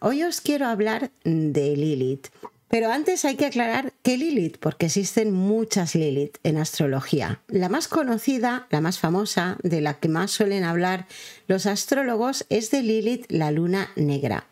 Hoy os quiero hablar de Lilith, pero antes hay que aclarar que Lilith, porque existen muchas Lilith en astrología. La más conocida, la más famosa, de la que más suelen hablar los astrólogos es de Lilith, la luna negra.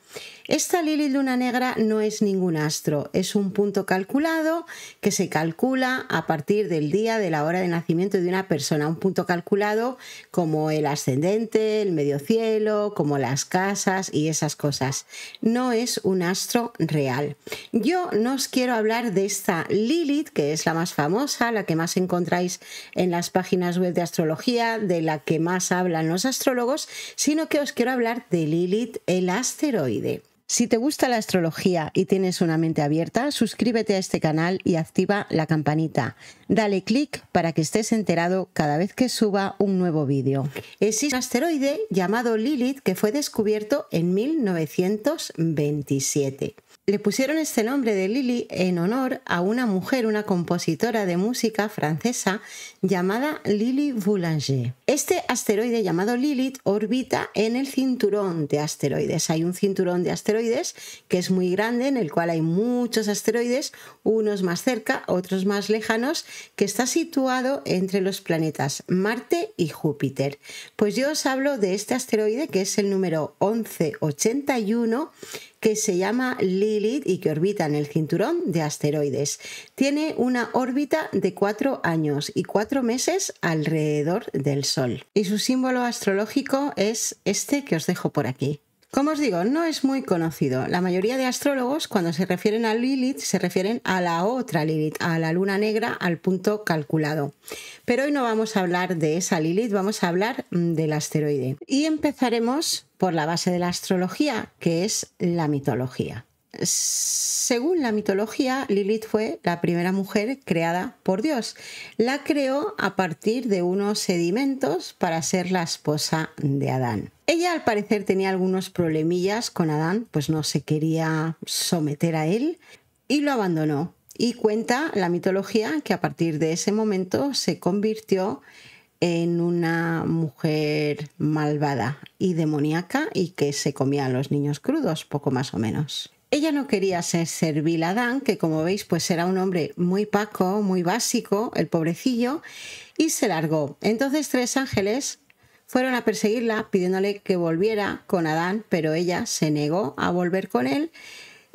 Esta Lilith Luna Negra no es ningún astro, es un punto calculado que se calcula a partir del día de la hora de nacimiento de una persona. Un punto calculado como el ascendente, el medio cielo, como las casas y esas cosas. No es un astro real. Yo no os quiero hablar de esta Lilith, que es la más famosa, la que más encontráis en las páginas web de astrología, de la que más hablan los astrólogos, sino que os quiero hablar de Lilith, el asteroide. Si te gusta la astrología y tienes una mente abierta, suscríbete a este canal y activa la campanita. Dale clic para que estés enterado cada vez que suba un nuevo vídeo. Existe un asteroide llamado Lilith que fue descubierto en 1927. Le pusieron este nombre de Lily en honor a una mujer, una compositora de música francesa llamada Lily Boulanger. Este asteroide llamado Lilith orbita en el cinturón de asteroides. Hay un cinturón de asteroides que es muy grande, en el cual hay muchos asteroides, unos más cerca, otros más lejanos, que está situado entre los planetas Marte y Júpiter. Pues yo os hablo de este asteroide que es el número 1181 que se llama Lilith y que orbita en el cinturón de asteroides. Tiene una órbita de cuatro años y cuatro meses alrededor del Sol. Y su símbolo astrológico es este que os dejo por aquí. Como os digo, no es muy conocido. La mayoría de astrólogos, cuando se refieren a Lilith, se refieren a la otra Lilith, a la luna negra, al punto calculado. Pero hoy no vamos a hablar de esa Lilith, vamos a hablar mm, del asteroide. Y empezaremos por la base de la astrología, que es la mitología. Según la mitología, Lilith fue la primera mujer creada por Dios. La creó a partir de unos sedimentos para ser la esposa de Adán. Ella al parecer tenía algunos problemillas con Adán, pues no se quería someter a él y lo abandonó. Y cuenta la mitología que a partir de ese momento se convirtió en en una mujer malvada y demoníaca y que se comía a los niños crudos, poco más o menos. Ella no quería ser servil a Adán, que como veis pues era un hombre muy paco, muy básico, el pobrecillo, y se largó. Entonces tres ángeles fueron a perseguirla pidiéndole que volviera con Adán, pero ella se negó a volver con él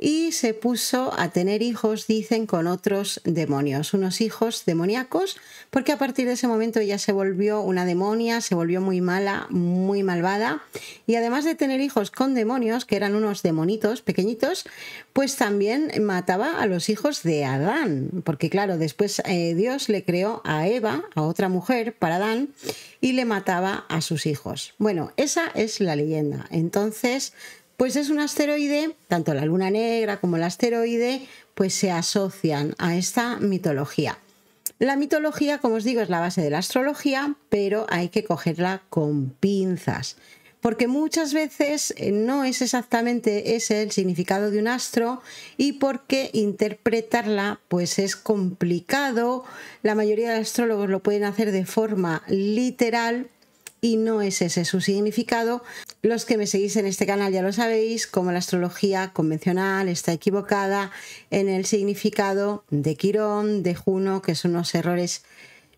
y se puso a tener hijos, dicen, con otros demonios, unos hijos demoníacos, porque a partir de ese momento ella se volvió una demonia, se volvió muy mala, muy malvada, y además de tener hijos con demonios, que eran unos demonitos pequeñitos, pues también mataba a los hijos de Adán, porque claro, después eh, Dios le creó a Eva, a otra mujer, para Adán, y le mataba a sus hijos. Bueno, esa es la leyenda. Entonces, pues es un asteroide, tanto la luna negra como el asteroide, pues se asocian a esta mitología. La mitología, como os digo, es la base de la astrología, pero hay que cogerla con pinzas, porque muchas veces eh, no es exactamente ese el significado de un astro y porque interpretarla pues es complicado. La mayoría de astrólogos lo pueden hacer de forma literal y no es ese su significado. Los que me seguís en este canal ya lo sabéis, como la astrología convencional está equivocada en el significado de Quirón, de Juno, que son unos errores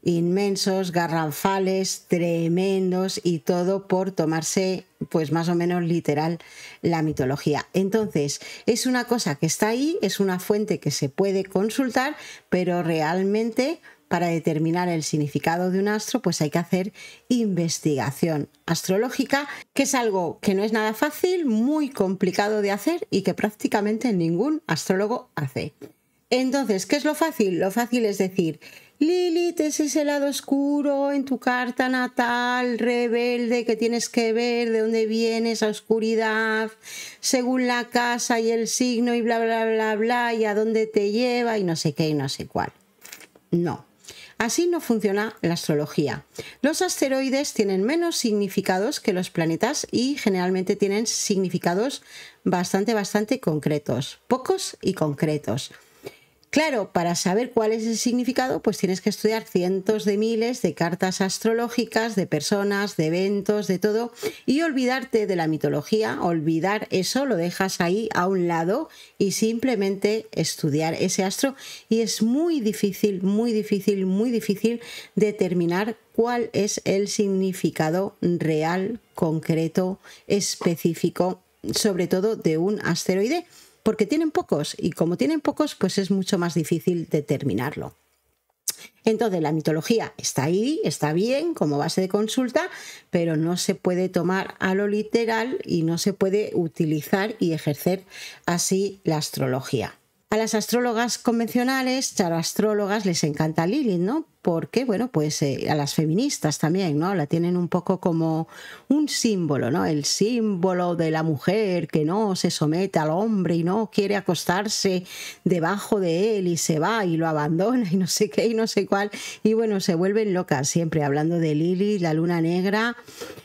inmensos, garrafales, tremendos y todo por tomarse pues más o menos literal la mitología. Entonces, es una cosa que está ahí, es una fuente que se puede consultar, pero realmente para determinar el significado de un astro, pues hay que hacer investigación astrológica, que es algo que no es nada fácil, muy complicado de hacer y que prácticamente ningún astrólogo hace. Entonces, ¿qué es lo fácil? Lo fácil es decir, Lilith es ese lado oscuro en tu carta natal, rebelde, que tienes que ver de dónde viene esa oscuridad, según la casa y el signo y bla, bla, bla, bla, y a dónde te lleva y no sé qué y no sé cuál. No, Así no funciona la astrología. Los asteroides tienen menos significados que los planetas y generalmente tienen significados bastante, bastante concretos, pocos y concretos. Claro, para saber cuál es el significado, pues tienes que estudiar cientos de miles de cartas astrológicas, de personas, de eventos, de todo, y olvidarte de la mitología, olvidar eso, lo dejas ahí a un lado y simplemente estudiar ese astro. Y es muy difícil, muy difícil, muy difícil determinar cuál es el significado real, concreto, específico, sobre todo de un asteroide porque tienen pocos y como tienen pocos, pues es mucho más difícil determinarlo. Entonces, la mitología está ahí, está bien como base de consulta, pero no se puede tomar a lo literal y no se puede utilizar y ejercer así la astrología. A las astrólogas convencionales, astrólogas les encanta Lilith, ¿no? Porque, bueno, pues eh, a las feministas también, ¿no? La tienen un poco como un símbolo, ¿no? El símbolo de la mujer que no se somete al hombre y no quiere acostarse debajo de él y se va y lo abandona y no sé qué y no sé cuál. Y bueno, se vuelven locas siempre hablando de Lilith, la luna negra.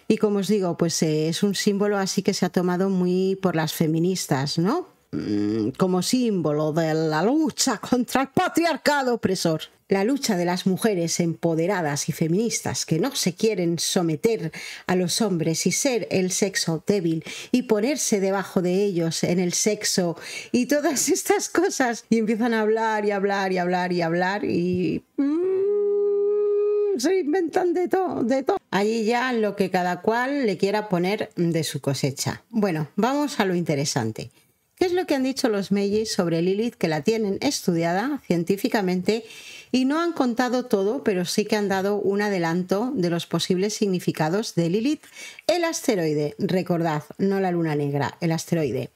Y como os digo, pues eh, es un símbolo así que se ha tomado muy por las feministas, ¿no? Mm, como símbolo de la lucha contra el patriarcado opresor. La lucha de las mujeres empoderadas y feministas que no se quieren someter a los hombres y ser el sexo débil y ponerse debajo de ellos en el sexo y todas estas cosas y empiezan a hablar y hablar y hablar y hablar y... Mm, se inventan de todo, de todo. Allí ya lo que cada cual le quiera poner de su cosecha. Bueno, vamos a lo interesante. ¿Qué es lo que han dicho los Meiji sobre Lilith que la tienen estudiada científicamente y no han contado todo, pero sí que han dado un adelanto de los posibles significados de Lilith, el asteroide, recordad, no la luna negra, el asteroide.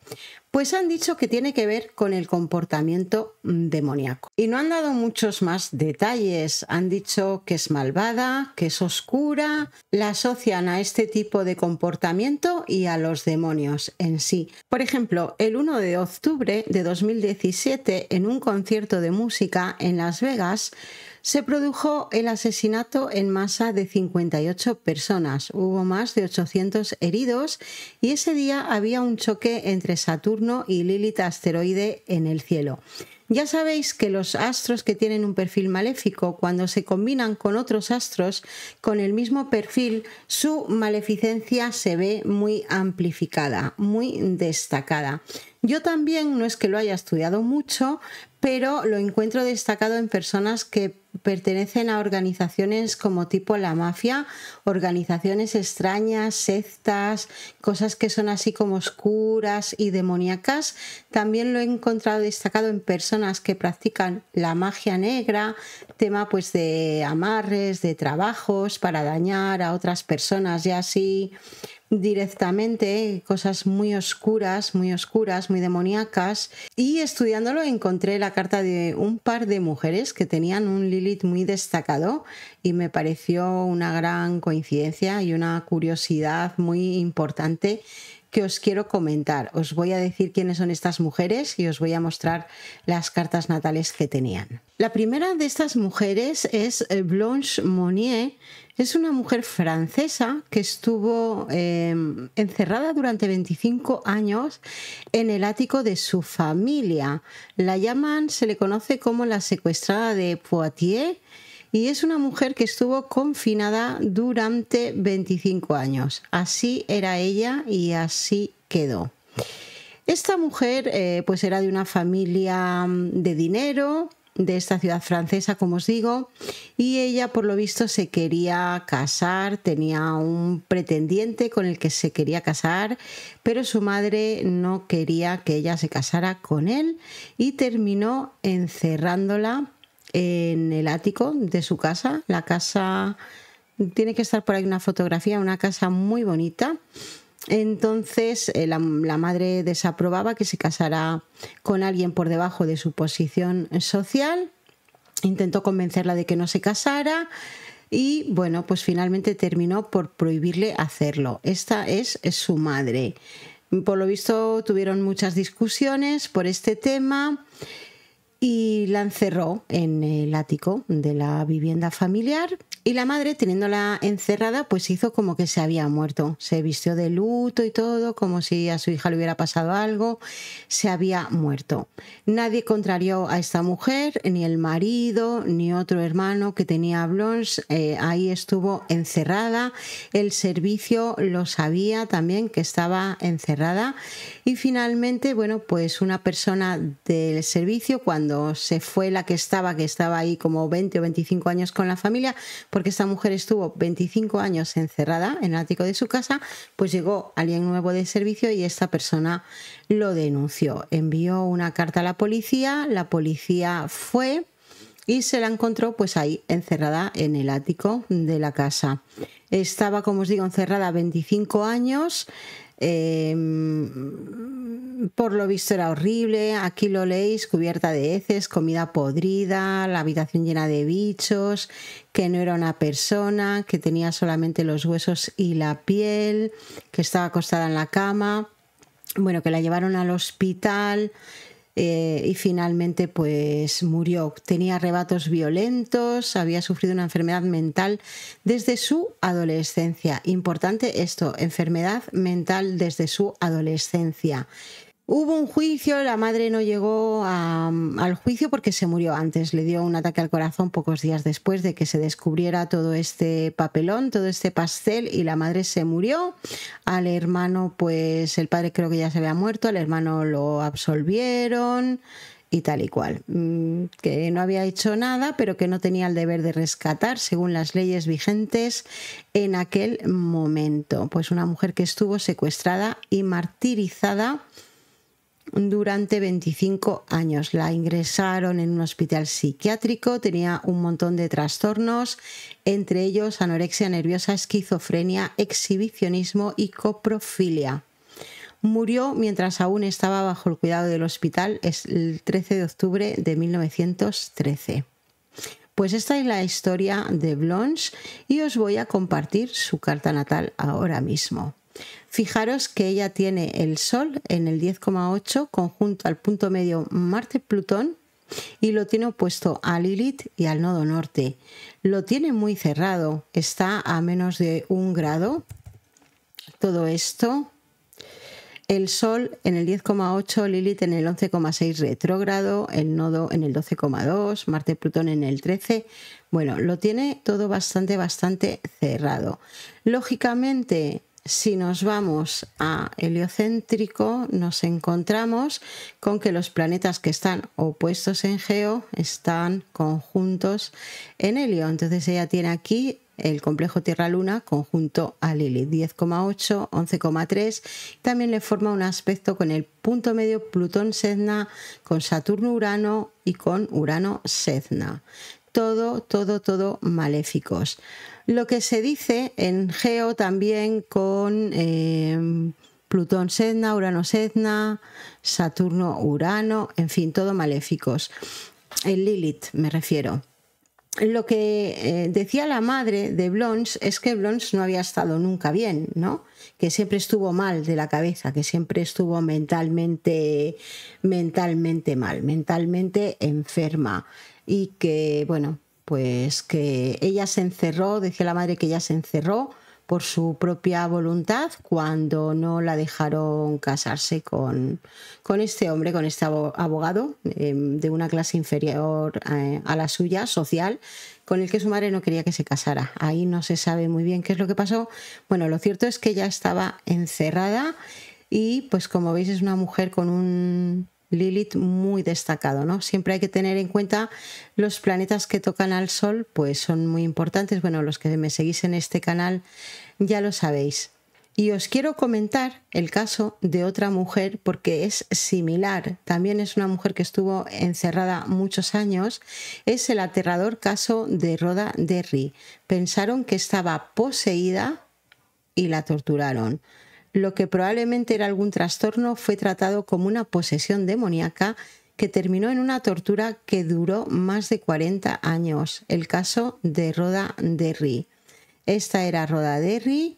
Pues han dicho que tiene que ver con el comportamiento mm, demoníaco. Y no han dado muchos más detalles. Han dicho que es malvada, que es oscura. La asocian a este tipo de comportamiento y a los demonios en sí. Por ejemplo, el 1 de octubre de 2017, en un concierto de música en Las Vegas, se produjo el asesinato en masa de 58 personas. Hubo más de 800 heridos y ese día había un choque entre Saturno y Lilith asteroide en el cielo. Ya sabéis que los astros que tienen un perfil maléfico, cuando se combinan con otros astros con el mismo perfil, su maleficencia se ve muy amplificada, muy destacada. Yo también no es que lo haya estudiado mucho, pero lo encuentro destacado en personas que pertenecen a organizaciones como tipo la mafia, organizaciones extrañas, sectas, cosas que son así como oscuras y demoníacas. También lo he encontrado destacado en personas que practican la magia negra, tema pues de amarres, de trabajos para dañar a otras personas y así directamente cosas muy oscuras, muy oscuras, muy demoníacas y estudiándolo encontré la carta de un par de mujeres que tenían un muy destacado y me pareció una gran coincidencia y una curiosidad muy importante que os quiero comentar. Os voy a decir quiénes son estas mujeres y os voy a mostrar las cartas natales que tenían. La primera de estas mujeres es eh, Blanche Monnier. Es una mujer francesa que estuvo em, encerrada durante 25 años en el ático de su familia. La llaman, se le conoce como la secuestrada de Poitiers y es una mujer que estuvo confinada durante 25 años. Así era ella y así quedó. Esta mujer eh, pues era de una familia mm, de dinero, de esta ciudad francesa, como os digo, y ella por lo visto se quería casar, tenía un pretendiente con el que se quería casar, pero su madre no quería que ella se casara con él y terminó encerrándola en el ático de su casa. La casa, tiene que estar por ahí una fotografía, una casa muy bonita. Entonces eh, la, madre desaprobaba que se casara con alguien por debajo de su posición social. Intentó convencerla de que no se casara y bueno, pues finalmente terminó por prohibirle hacerlo. Esta es, es su madre. Por lo visto tuvieron muchas discusiones por este tema y la encerró en el ático de la vivienda familiar y la madre, teniéndola encerrada, pues hizo como que se había muerto. Se vistió de luto y todo, como si a su hija le hubiera pasado algo. Se había muerto. Nadie contrarió a esta mujer, ni el marido, ni otro hermano que tenía Blons. Eh, ahí estuvo encerrada. El servicio lo sabía también que estaba encerrada. Y finalmente, bueno, pues una persona del servicio, cuando se fue la que estaba, que estaba ahí como 20 o 25 años con la familia, porque esta mujer estuvo 25 años encerrada en el ático de su casa, pues llegó alguien nuevo de servicio y esta persona lo denunció. Envió una carta a la policía, la policía fue y se la encontró pues ahí encerrada en el ático de la casa. Estaba, como os digo, encerrada 25 años, Em, por lo visto era horrible, aquí lo leéis, cubierta de heces, comida podrida, la habitación llena de bichos, que no era una persona, que tenía solamente los huesos y la piel, que estaba acostada en la cama, bueno, que la llevaron al hospital, eh, y finalmente pues murió. Tenía arrebatos violentos, había sufrido una enfermedad mental desde su adolescencia. Importante esto, enfermedad mental desde su adolescencia. Hubo un juicio, la madre no llegó al juicio porque se murió antes, le dio un ataque al corazón pocos días después de que se descubriera todo este papelón, todo este pastel y la madre se murió. Al hermano, pues el padre creo que ya se había muerto, al hermano lo absolvieron y tal y cual, mm, que no había hecho nada, pero que no tenía el deber de rescatar según las leyes vigentes en aquel momento. Pues una mujer que estuvo secuestrada y martirizada durante 25 años. La ingresaron en un hospital psiquiátrico, tenía un montón de trastornos, entre ellos anorexia nerviosa, esquizofrenia, exhibicionismo y coprofilia. Murió mientras aún estaba bajo el cuidado del hospital el 13 de octubre de 1913. Pues esta es la historia de Blanche y os voy a compartir su carta natal ahora mismo. Fijaros que ella tiene el Sol en el 10,8 conjunto al punto medio Marte-Plutón y lo tiene opuesto a Lilith y al nodo norte. Lo tiene muy cerrado, está a menos de un grado. Todo esto. El Sol en el 10,8, Lilith en el 11,6 retrógrado, el nodo en el 12,2, Marte Plutón en el 13. Bueno, lo tiene todo bastante, bastante cerrado. Lógicamente, si nos vamos a heliocéntrico, nos encontramos con que los planetas que están opuestos en Geo están conjuntos en helio. Entonces ella tiene aquí el complejo Tierra-Luna conjunto a Lilith, 10,8, 11,3. También le forma un aspecto con el punto medio Plutón-Sedna, con Saturno-Urano y con Urano-Sedna. Todo, todo, todo maléficos. Lo que se dice en Geo también con eh, Plutón Sedna, Urano Sedna, Saturno Urano, en fin, todo maléficos. En Lilith me refiero. Lo que eh, decía la madre de Blons es que Blons no había estado nunca bien, ¿no? Que siempre estuvo mal de la cabeza, que siempre estuvo mentalmente, mentalmente mal, mentalmente enferma y que, bueno, pues que ella se encerró, decía la madre que ella se encerró por su propia voluntad cuando no la dejaron casarse con, con este hombre, con este abogado em, de una clase inferior eh, a la suya, social, con el que su madre no quería que se casara. Ahí no se sabe muy bien qué es lo que pasó. Bueno, lo cierto es que ella estaba encerrada y pues como veis es una mujer con un Lilith muy destacado, ¿no? Siempre hay que tener en cuenta los planetas que tocan al Sol, pues son muy importantes. Bueno, los que me seguís en este canal ya lo sabéis. Y os quiero comentar el caso de otra mujer porque es similar. También es una mujer que estuvo encerrada muchos años. Es el aterrador caso de Rhoda Derry. Pensaron que estaba poseída y la torturaron. Lo que probablemente era algún trastorno fue tratado como una posesión demoníaca que terminó en una tortura que duró más de 40 años, el caso de Roda Derry. Esta era Roda Derry.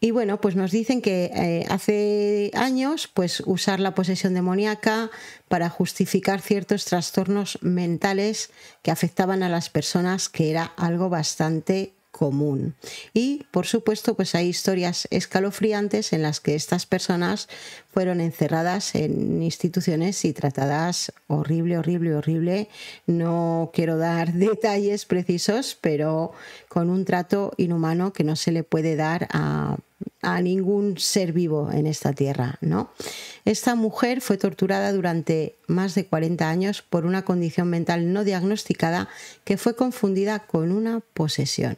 Y bueno, pues nos dicen que eh, hace años, pues usar la posesión demoníaca para justificar ciertos trastornos mentales que afectaban a las personas, que era algo bastante común. Y, por supuesto, pues hay historias escalofriantes en las que estas personas fueron encerradas en instituciones y tratadas horrible, horrible, horrible. No quiero dar detalles precisos, pero con un trato inhumano que no se le puede dar a ningún ser vivo en esta tierra, ¿no? Esta mujer fue torturada durante más de 40 años por una condición mental no diagnosticada que fue confundida con una posesión.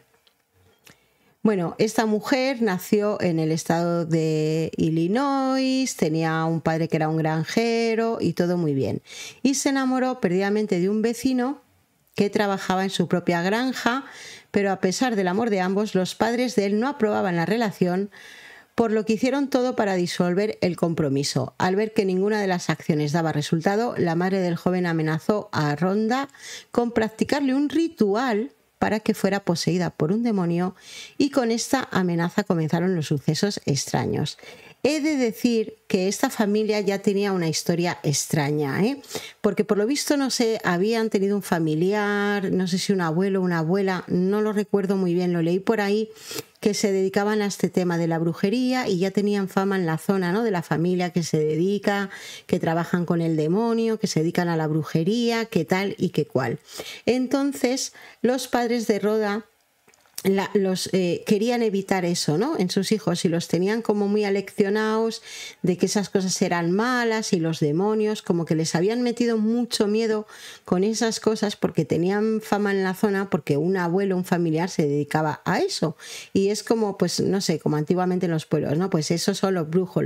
Bueno, esta mujer nació en el estado de Illinois, tenía un padre que era un granjero y todo muy bien. Y se enamoró perdidamente de un vecino que trabajaba en su propia granja, pero a pesar del amor de ambos, los padres de él no aprobaban la relación, por lo que hicieron todo para disolver el compromiso. Al ver que ninguna de las acciones daba resultado, la madre del joven amenazó a Ronda con practicarle un ritual para que fuera poseída por un demonio y con esta amenaza comenzaron los sucesos extraños. He de decir que esta familia ya tenía una historia extraña, ¿eh? porque por lo visto no sé, habían tenido un familiar, no sé si un abuelo, una abuela, no lo recuerdo muy bien, lo leí por ahí que se dedicaban a este tema de la brujería y ya tenían fama en la zona, ¿no? De la familia que se dedica, que trabajan con el demonio, que se dedican a la brujería, qué tal y qué cual. Entonces, los padres de Roda los eh, querían evitar eso, ¿no? En sus hijos y los tenían como muy aleccionados de que esas cosas eran malas y los demonios, como que les habían metido mucho miedo con esas cosas porque tenían fama en la zona porque un abuelo, un familiar se dedicaba a eso y es como, pues no sé, como antiguamente en los pueblos, ¿no? Pues esos son los brujos,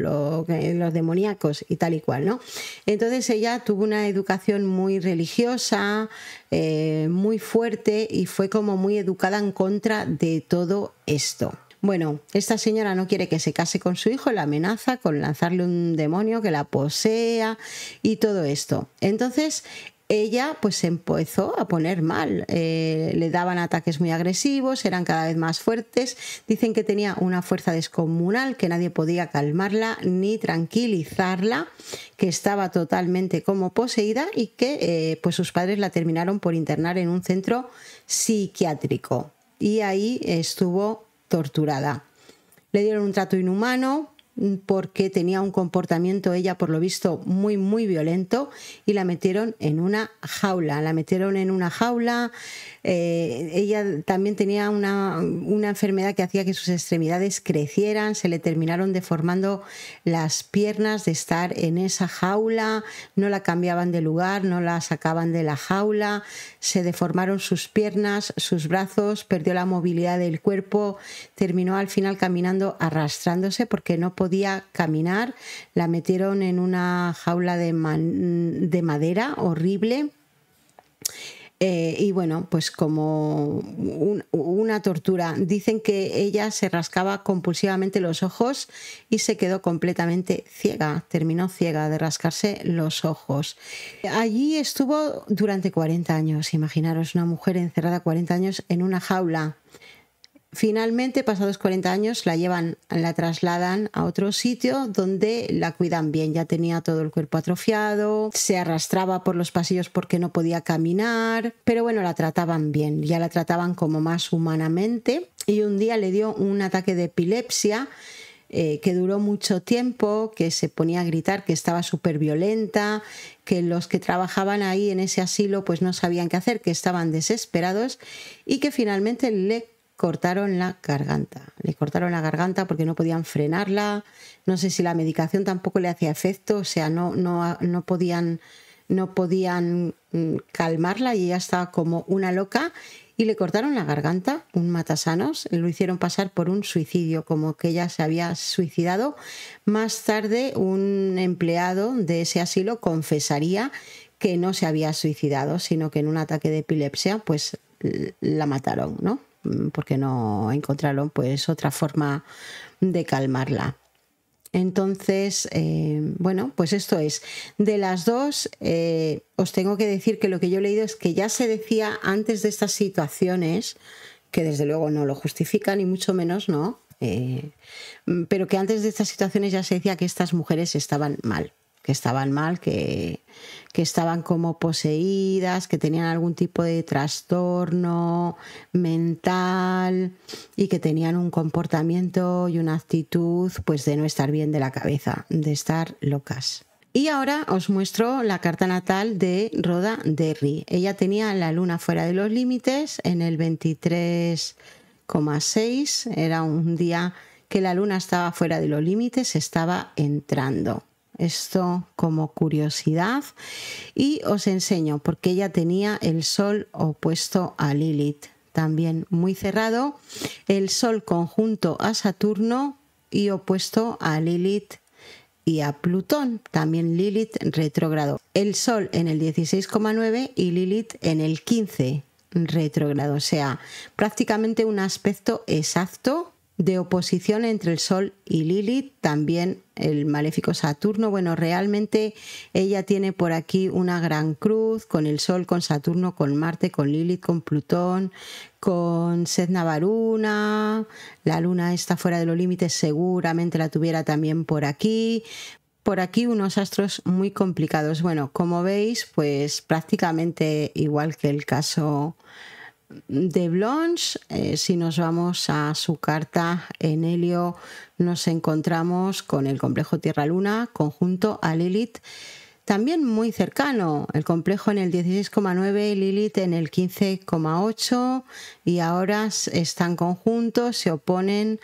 eh, los, demoníacos y tal y cual, ¿no? Entonces ella tuvo una educación muy religiosa, eh, muy fuerte y fue como muy educada en contra de todo esto. Bueno, esta señora no quiere que se case con su hijo, la amenaza con lanzarle un demonio que la posea y todo esto. Entonces, ella pues empezó a poner mal, eh, le daban ataques muy agresivos, eran cada vez más fuertes, dicen que tenía una fuerza descomunal, que nadie podía calmarla ni tranquilizarla, que estaba totalmente como poseída y que eh, pues sus padres la terminaron por internar en un centro psiquiátrico y ahí estuvo torturada. Le dieron un trato inhumano, porque tenía un comportamiento ella por lo visto muy muy violento y la metieron en una jaula, la metieron en una jaula, eh, ella también tenía una, una, enfermedad que hacía que sus extremidades crecieran, se le terminaron deformando las piernas de estar en esa jaula, no la cambiaban de lugar, no la sacaban de la jaula, se deformaron sus piernas, sus brazos, perdió la movilidad del cuerpo, terminó al final caminando arrastrándose porque no podía podía caminar, la metieron en una jaula de, madera horrible. Eh, y bueno, pues como una tortura. Dicen que ella se rascaba compulsivamente los ojos y se quedó completamente ciega, terminó ciega de rascarse los ojos. Allí estuvo durante 40 años, imaginaros, una mujer encerrada 40 años en una jaula. Finalmente, pasados 40 años, la llevan, la trasladan a otro sitio donde la cuidan bien. Ya tenía todo el cuerpo atrofiado, se arrastraba por los pasillos porque no podía caminar, pero bueno, la trataban bien, ya la trataban como más humanamente. Y un día le dio un ataque de epilepsia eh, que duró mucho tiempo, que se ponía a gritar, que estaba súper violenta, que los que trabajaban ahí en ese asilo pues no sabían qué hacer, que estaban desesperados y que finalmente le cortaron la garganta. Le cortaron la garganta porque no podían frenarla. No sé si la medicación tampoco le hacía efecto, o sea, no, no, no podían no podían mm, calmarla y ella estaba como una loca y le cortaron la garganta, un matasanos, lo hicieron pasar por un suicidio, como que ella se había suicidado. Más tarde un empleado de ese asilo confesaría que no se había suicidado, sino que en un ataque de epilepsia pues la mataron, ¿no? Mm, porque no encontraron pues otra forma de calmarla. Entonces, eh, bueno, pues esto es. De las dos, eh, os tengo que decir que lo que yo he leído es que ya se decía antes de estas situaciones, que desde luego no lo justifican y mucho menos no, eh, pero que antes de estas situaciones ya se decía que estas mujeres estaban mal que estaban mal, que, que estaban como poseídas, que tenían algún tipo de trastorno mental y que tenían un comportamiento y una actitud pues de no estar bien de la cabeza, de estar locas. Y ahora os muestro la carta natal de Rhoda Derry. Ella tenía la luna fuera de los límites en el 23,6. Era un día que la luna estaba fuera de los límites, estaba entrando esto como curiosidad y os enseño porque ella tenía el sol opuesto a Lilith, también muy cerrado, el sol conjunto a Saturno y opuesto a Lilith y a Plutón, también Lilith retrógrado. El sol en el 16,9 y Lilith en el 15 retrógrado, o sea, prácticamente un aspecto exacto de oposición entre el Sol y Lilith, también el maléfico Saturno. Bueno, realmente ella tiene por aquí una gran cruz con el Sol, con Saturno, con Marte, con Lilith, con Plutón, con Sedna Varuna. La luna está fuera de los límites, seguramente la tuviera también por aquí. Por aquí unos astros muy complicados. Bueno, como veis, pues prácticamente igual que el caso de Blanche, eh, si nos vamos a su carta en Helio, nos encontramos con el complejo Tierra-Luna conjunto a Lilith también muy cercano, el complejo en el 16,9, y Lilith en el 15,8 y ahora están conjuntos, se oponen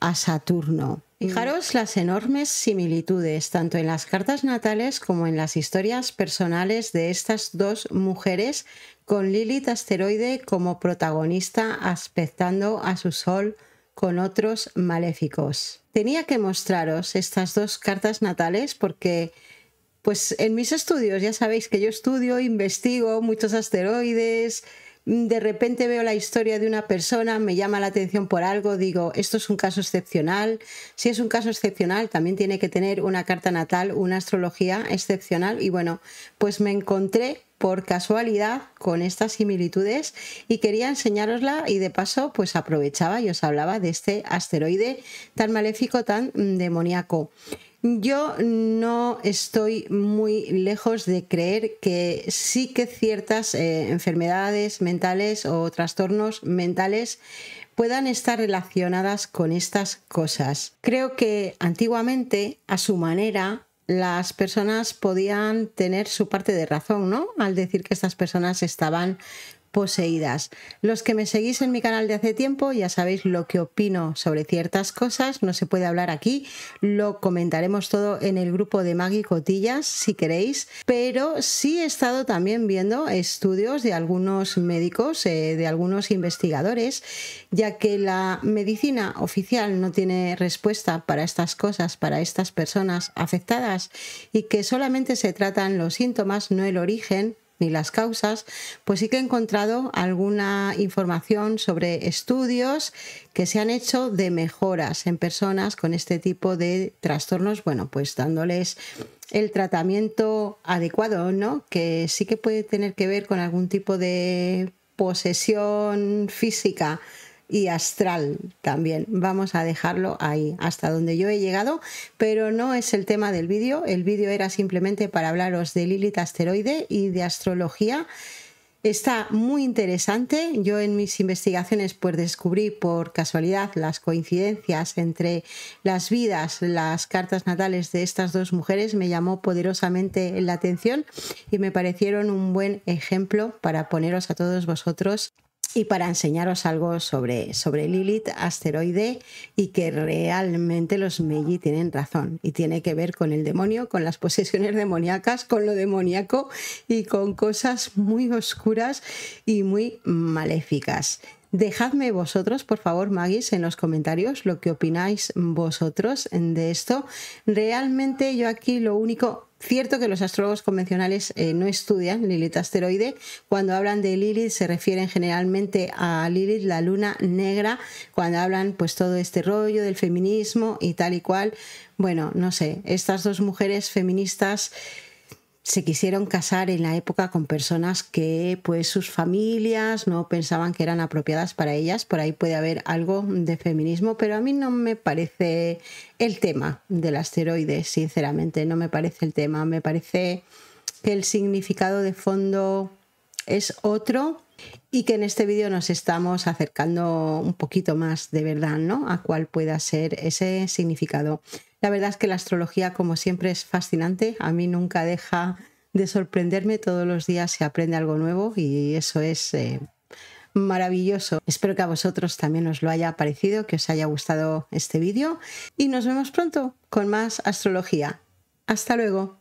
a Saturno. Fijaros las enormes similitudes, tanto en las cartas natales como en las historias personales de estas dos mujeres, con Lilith asteroide como protagonista aspectando a su sol con otros maléficos. Tenía que mostraros estas dos cartas natales porque pues en mis estudios, ya sabéis que yo estudio, investigo muchos asteroides, mm, de repente veo la historia de una persona, me llama la atención por algo, digo, esto es un caso excepcional. Si es un caso excepcional, también tiene que tener una carta natal, una astrología excepcional. Y bueno, pues me encontré por casualidad con estas similitudes y quería enseñárosla y de paso pues aprovechaba y os hablaba de este asteroide tan maléfico, tan mm, demoníaco. Yo no estoy muy lejos de creer que sí que ciertas eh, enfermedades mentales o trastornos mentales puedan estar relacionadas con estas cosas. Creo que antiguamente, a su manera, las personas podían tener su parte de razón, ¿no? Al decir que estas personas estaban poseídas. Los que me seguís en mi canal de hace tiempo ya sabéis lo que opino sobre ciertas cosas, no se puede hablar aquí, lo comentaremos todo en el grupo de magui Cotillas si queréis, pero sí he estado también viendo estudios de algunos médicos, eh, de algunos investigadores, ya que la medicina oficial no tiene respuesta para estas cosas, para estas personas afectadas y que solamente se tratan los síntomas, no el origen ni las causas, pues sí que he encontrado alguna información sobre estudios que se han hecho de mejoras en personas con este tipo de trastornos, bueno, pues dándoles el tratamiento adecuado, ¿no? Que sí que puede tener que ver con algún tipo de posesión física y astral también. Vamos a dejarlo ahí, hasta donde yo he llegado, pero no es el tema del vídeo. El vídeo era simplemente para hablaros de Lilith asteroide y de astrología. Está muy interesante. Yo en mis investigaciones pues descubrí por casualidad las coincidencias entre las vidas, las cartas natales de estas dos mujeres. Me llamó poderosamente la atención y me parecieron un buen ejemplo para poneros a todos vosotros y para enseñaros algo sobre, sobre Lilith, asteroide, y que realmente los Meiji tienen razón. Y tiene que ver con el demonio, con las posesiones demoníacas, con lo demoníaco y con cosas muy oscuras y muy maléficas. Dejadme vosotros, por favor, Magis, en los comentarios lo que opináis vosotros de esto. Realmente yo aquí lo único Cierto que los astrólogos convencionales eh, no estudian Lilith asteroide. Cuando hablan de Lilith se refieren generalmente a Lilith, la luna negra, cuando hablan pues todo este rollo del feminismo y tal y cual. Bueno, no sé, estas dos mujeres feministas se quisieron casar en la época con personas que pues sus familias no pensaban que eran apropiadas para ellas. Por ahí puede haber algo de feminismo, pero a mí no me parece el tema del asteroide, sinceramente, no me parece el tema. Me parece que el significado de fondo es otro y que en este vídeo nos estamos acercando un poquito más de verdad, ¿no? A cuál pueda ser ese significado. La verdad es que la astrología, como siempre, es fascinante. A mí nunca deja de sorprenderme. Todos los días se aprende algo nuevo y eso es eh, maravilloso. Espero que a vosotros también os lo haya parecido, que os haya gustado este vídeo y nos vemos pronto con más astrología. Hasta luego.